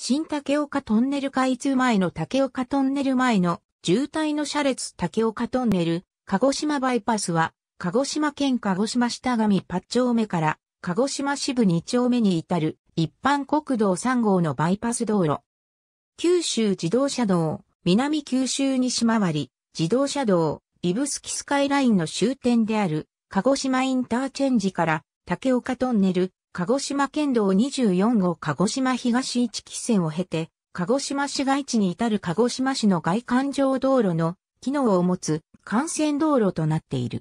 新竹岡トンネル開通前の竹岡トンネル前の渋滞の車列竹岡トンネル、鹿児島バイパスは、鹿児島県鹿児島下上8丁目から鹿児島支部2丁目に至る一般国道3号のバイパス道路。九州自動車道、南九州西回り、自動車道、イブスキスカイラインの終点である鹿児島インターチェンジから竹岡トンネル、鹿児島県道24号鹿児島東1期線を経て、鹿児島市街地に至る鹿児島市の外環状道路の機能を持つ幹線道路となっている。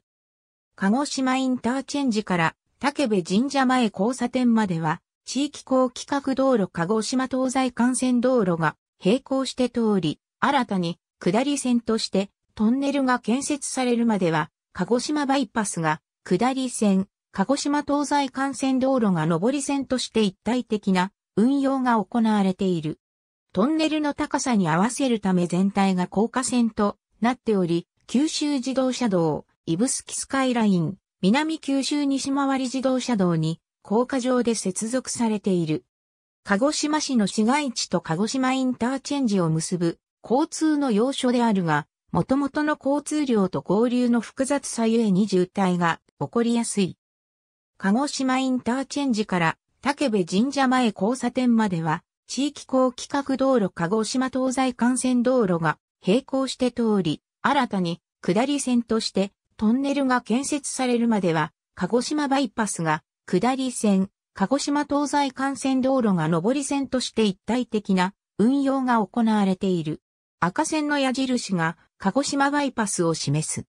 鹿児島インターチェンジから竹部神社前交差点までは、地域高規格道路鹿児島東西幹線道路が並行して通り、新たに下り線としてトンネルが建設されるまでは、鹿児島バイパスが下り線、鹿児島東西幹線道路が上り線として一体的な運用が行われている。トンネルの高さに合わせるため全体が高架線となっており、九州自動車道、イブスキスカイライン、南九州西回り自動車道に高架上で接続されている。鹿児島市の市街地と鹿児島インターチェンジを結ぶ交通の要所であるが、元々の交通量と交流の複雑さゆえに渋滞が起こりやすい。鹿児島インターチェンジから竹部神社前交差点までは、地域高規格道路鹿児島東西幹線道路が並行して通り、新たに下り線としてトンネルが建設されるまでは、鹿児島バイパスが下り線、鹿児島東西幹線道路が上り線として一体的な運用が行われている。赤線の矢印が鹿児島バイパスを示す。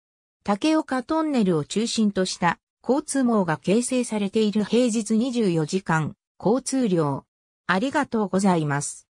竹岡トンネルを中心とした交通網が形成されている平日24時間、交通量。ありがとうございます。